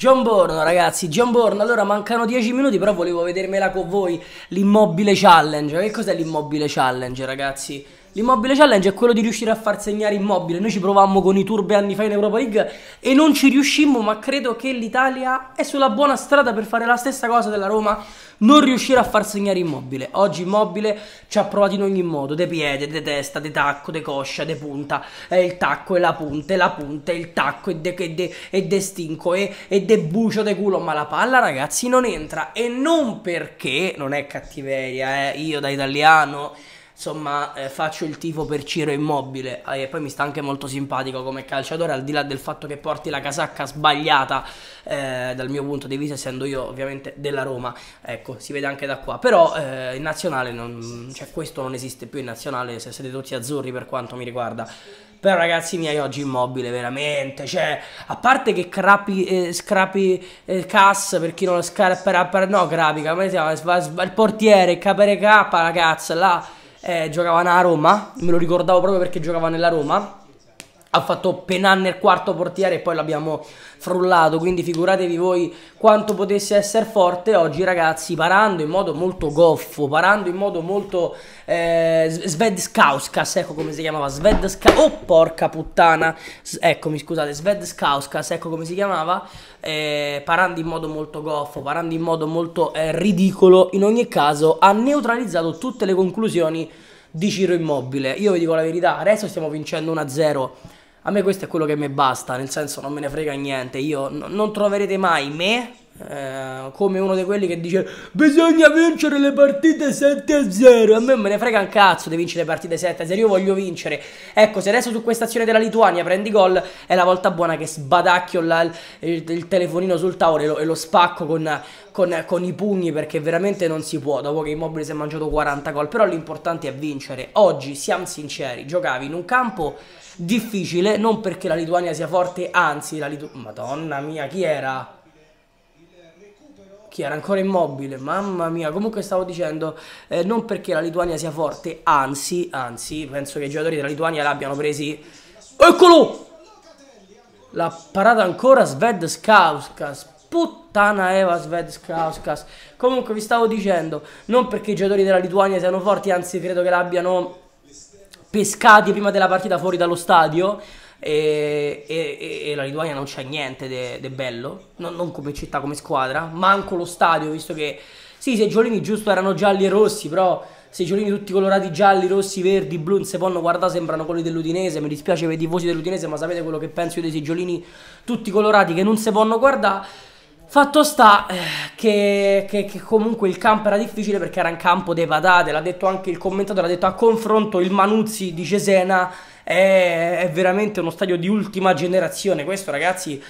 John Borno ragazzi, John Borno, allora mancano 10 minuti però volevo vedermela con voi l'immobile challenge, che cos'è l'immobile challenge ragazzi? L'immobile challenge è quello di riuscire a far segnare immobile. Noi ci provammo con i turbe anni fa in Europa League e non ci riuscimmo, ma credo che l'Italia è sulla buona strada per fare la stessa cosa della Roma, non riuscire a far segnare immobile. Oggi immobile ci ha provato in ogni modo, de piede, de testa, de tacco, de coscia, de punta, È il tacco è la punta, è la punta, è il tacco, è de, e de, e de stinco, è, e de bucio, de culo, ma la palla ragazzi non entra e non perché, non è cattiveria, eh, io da italiano insomma eh, faccio il tifo per Ciro Immobile eh, e poi mi sta anche molto simpatico come calciatore al di là del fatto che porti la casacca sbagliata eh, dal mio punto di vista essendo io ovviamente della Roma ecco si vede anche da qua però eh, in nazionale non, cioè, questo non esiste più in nazionale se siete tutti azzurri per quanto mi riguarda però ragazzi miei oggi Immobile veramente cioè a parte che crapi eh, scrapi cassa per chi non lo scarpa no crapica come si chiama il portiere capere KPRK ragazza là eh, giocava a Roma, me lo ricordavo proprio perché giocava nella Roma ha fatto Penanner quarto portiere e poi l'abbiamo frullato, quindi figuratevi voi quanto potesse essere forte oggi ragazzi, parando in modo molto goffo, parando in modo molto eh, Svedskauskas, ecco come si chiamava, Svedskauskas, oh porca puttana, eccomi scusate, Svedskauskas, ecco come si chiamava, eh, parando in modo molto goffo, parando in modo molto eh, ridicolo, in ogni caso ha neutralizzato tutte le conclusioni di Ciro Immobile, io vi dico la verità, adesso stiamo vincendo 1-0 a me questo è quello che mi basta, nel senso non me ne frega niente, io n- non troverete mai me eh, come uno di quelli che dice bisogna vincere le partite 7-0 a me me ne frega un cazzo di vincere le partite 7-0 io voglio vincere ecco se adesso su questa azione della Lituania prendi gol è la volta buona che sbadacchio la, il, il, telefonino sul tavolo e lo, e lo spacco con, con, con, i pugni perché veramente non si può dopo che Immobile si è mangiato 40 gol però l'importante è vincere oggi siamo sinceri giocavi in un campo difficile non perché la Lituania sia forte anzi la Lituania madonna mia chi era? chi era ancora immobile, mamma mia, comunque stavo dicendo, eh, non perché la Lituania sia forte, anzi, anzi, penso che i giocatori della Lituania l'abbiano presi, eccolo, la parata ancora Sved Skauskas, puttana Eva Sved Skauskas, comunque vi stavo dicendo, non perché i giocatori della Lituania siano forti, anzi credo che l'abbiano pescati prima della partita fuori dallo stadio, e, e, e la Lituania non c'è niente di bello, non, non, come città, come squadra, manco lo stadio, visto che sì, i seggiolini giusto erano gialli e rossi, però seggiolini tutti colorati gialli, rossi, verdi, blu, non si possono guardare, sembrano quelli dell'Udinese, mi dispiace per i tifosi dell'Udinese, ma sapete quello che penso io dei seggiolini tutti colorati che non si possono guardare. Fatto sta eh, che, che, che, comunque il campo era difficile perché era un campo dei patate, l'ha detto anche il commentatore, l'ha detto a confronto il Manuzzi di Cesena è, è veramente uno stadio di ultima generazione. Questo, ragazzi,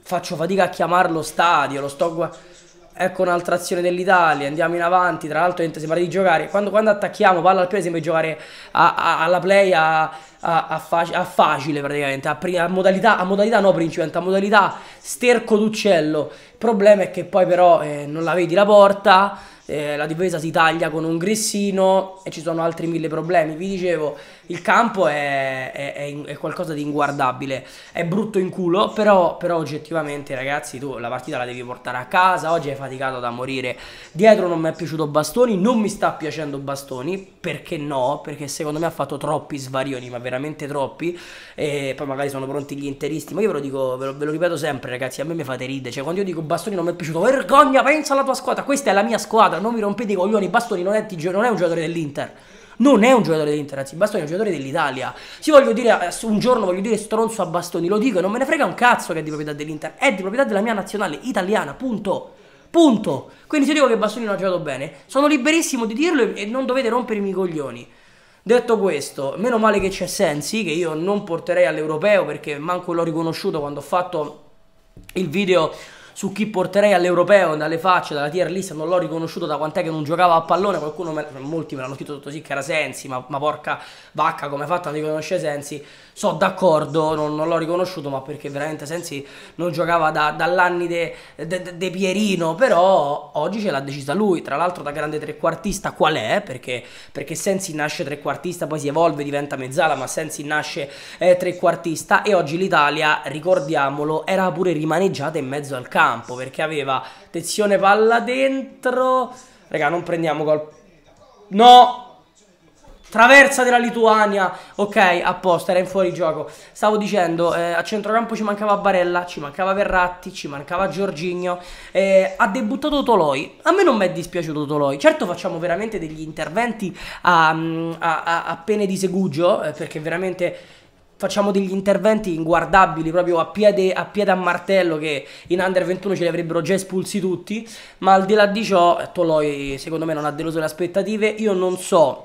faccio fatica a chiamarlo stadio, lo sto guardando ecco un'altra azione dell'Italia, andiamo in avanti, tra l'altro sembra di giocare, quando, quando attacchiamo palla al piede sembra di giocare a, a, alla play a, faci, a, facile praticamente, a, modalità, a modalità no principante, a modalità sterco d'uccello, il problema è che poi però eh, non la vedi la porta, eh, la difesa si taglia con un grissino e ci sono altri mille problemi. Vi dicevo, il campo è, è, è, è qualcosa di inguardabile, è brutto in culo, però, però, oggettivamente ragazzi tu la partita la devi portare a casa, oggi hai faticato da morire. Dietro non mi è piaciuto Bastoni, non mi sta piacendo Bastoni, perché no? Perché secondo me ha fatto troppi svarioni, ma veramente troppi, e poi magari sono pronti gli interisti, ma io ve lo dico, ve lo, ve lo ripeto sempre ragazzi, a me mi fate ridere, cioè quando io dico Bastoni non mi è piaciuto, vergogna, pensa alla tua squadra, questa è la mia squadra Maradona, non mi rompete i coglioni, Bastoni non è, non è un giocatore dell'Inter non è un giocatore dell'Inter, anzi Bastoni è un giocatore dell'Italia. Se voglio dire, eh, un giorno voglio dire stronzo a Bastoni, lo dico, non me ne frega un cazzo che è di proprietà dell'Inter, è di proprietà della mia nazionale italiana, punto. Punto. Quindi se io dico che Bastoni non ha giocato bene, sono liberissimo di dirlo e non dovete rompermi i coglioni. Detto questo, meno male che c'è Sensi, che io non porterei all'europeo perché manco l'ho riconosciuto quando ho fatto il video su chi porterei all'europeo, dalle facce, dalla tier list, non l'ho riconosciuto da quant'è che non giocava a pallone, qualcuno, me, molti me l'hanno scritto tutto sì che era Sensi, ma, ma porca vacca come ha fatto a riconoscere Sensi, so d'accordo, non, non l'ho riconosciuto, ma perché veramente Sensi non giocava da, dall'anni de, de, de, de, Pierino, però oggi ce l'ha decisa lui, tra l'altro da grande trequartista qual è? Perché, perché Sensi nasce trequartista, poi si evolve, diventa mezzala, ma Sensi nasce eh, trequartista e oggi l'Italia, ricordiamolo, era pure rimaneggiata in mezzo al campo campo perché aveva tensione palla dentro. Raga, non prendiamo gol. No! Traversa della Lituania. Ok, apposta, era in fuori gioco. Stavo dicendo, eh, a centrocampo ci mancava Barella, ci mancava Verratti, ci mancava Giorginio. Eh, ha debuttato Toloi. A me non mi è dispiaciuto Toloi. Certo facciamo veramente degli interventi a, mm, a, a, a pene di segugio, eh, perché veramente facciamo degli interventi inguardabili proprio a piede, a piede a martello che in under 21 ce li avrebbero già espulsi tutti ma al di là di ciò Toloi secondo me non ha deluso le aspettative io non so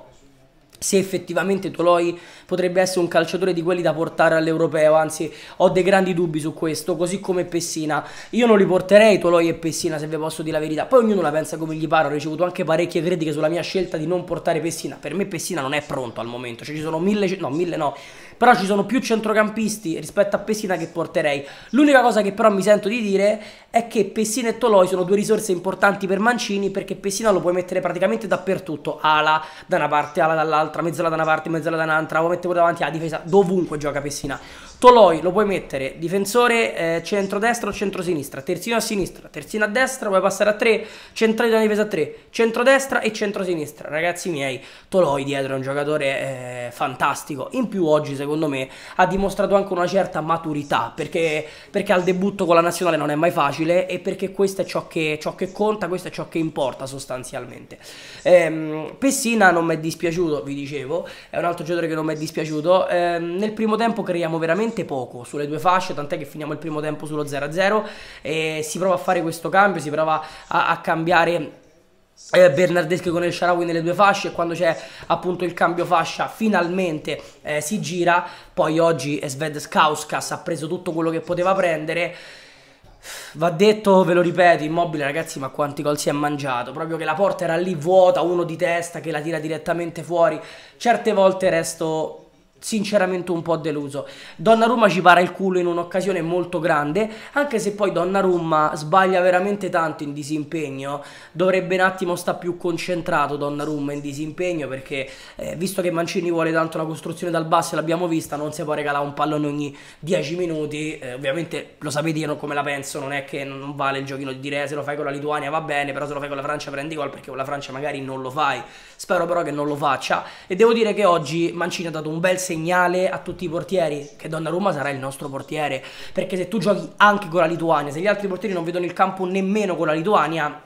se effettivamente Toloi potrebbe essere un calciatore di quelli da portare all'europeo, anzi ho dei grandi dubbi su questo, così come Pessina. Io non li porterei Toloi e Pessina se vi posso dire la verità, poi ognuno la pensa come gli pare, ho ricevuto anche parecchie critiche sulla mia scelta di non portare Pessina, per me Pessina non è pronto al momento, cioè ci sono mille, no, mille no, però ci sono più centrocampisti rispetto a Pessina che porterei. L'unica cosa che però mi sento di dire è che Pessina e Toloi sono due risorse importanti per Mancini perché Pessina lo puoi mettere praticamente dappertutto. Ala da una parte, ala dall'altra, mezzala da una parte, mezzala da un'altra, lo mette pure davanti alla difesa, dovunque gioca Pessina. Toloi lo puoi mettere difensore eh, centrodestra o centrosinistra, terzino a sinistra, terzino a destra, puoi passare a 3, centrale della difesa a 3, centrodestra e centrosinistra. Ragazzi miei, Toloi dietro è un giocatore eh, fantastico. In più oggi, secondo me, ha dimostrato anche una certa maturità, perché, perché, al debutto con la nazionale non è mai facile e perché questo è ciò che, ciò che conta, questo è ciò che importa sostanzialmente. Ehm, Pessina non mi è dispiaciuto, vi dicevo, è un altro giocatore che non mi è dispiaciuto. Ehm, nel primo tempo creiamo veramente veramente poco sulle due fasce, tant'è che finiamo il primo tempo sullo 0-0 e si prova a fare questo cambio, si prova a, a cambiare eh, Bernardeschi con il Sharawi nelle due fasce e quando c'è appunto il cambio fascia finalmente eh, si gira poi oggi Sved Skauskas ha preso tutto quello che poteva prendere Va detto, ve lo ripeto, immobile ragazzi, ma quanti gol si è mangiato. Proprio che la porta era lì vuota, uno di testa che la tira direttamente fuori. Certe volte resto sinceramente un po' deluso. Donnarumma ci para il culo in un'occasione molto grande, anche se poi Donnarumma sbaglia veramente tanto in disimpegno, dovrebbe un attimo stare più concentrato Donnarumma in disimpegno perché eh, visto che Mancini vuole tanto la costruzione dal basso, l'abbiamo vista, non si può regalare un pallone ogni 10 minuti, eh, ovviamente lo sapete io come la penso, non è che non vale il giochino di dire eh, se lo fai con la Lituania va bene, però se lo fai con la Francia prendi gol perché con la Francia magari non lo fai, spero però che non lo faccia e devo dire che oggi Mancini ha dato un bel segno segnale a tutti i portieri che Donnarumma sarà il nostro portiere, perché se tu giochi anche con la Lituania, se gli altri portieri non vedono il campo nemmeno con la Lituania,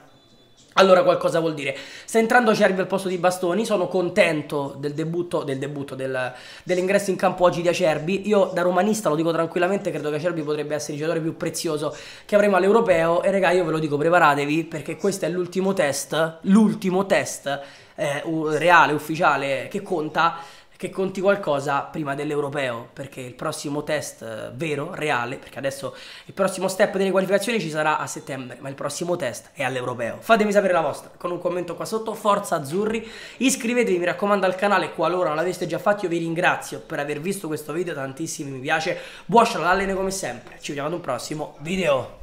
allora qualcosa vuol dire. Sta entrando Cervi al posto di Bastoni, sono contento del debutto, del debutto del, dell'ingresso in campo oggi di Acerbi. Io da romanista lo dico tranquillamente, credo che Acerbi potrebbe essere il giocatore più prezioso che avremo all'europeo e raga io ve lo dico preparatevi perché questo è l'ultimo test, l'ultimo test eh, reale, ufficiale che conta che conti qualcosa prima dell'europeo, perché il prossimo test eh, vero, reale, perché adesso il prossimo step delle qualificazioni ci sarà a settembre, ma il prossimo test è all'europeo. Fatemi sapere la vostra con un commento qua sotto, forza azzurri, iscrivetevi mi raccomando al canale qualora non l'aveste già fatto, io vi ringrazio per aver visto questo video, tantissimi mi piace, buon scialallene come sempre, ci vediamo ad un prossimo video.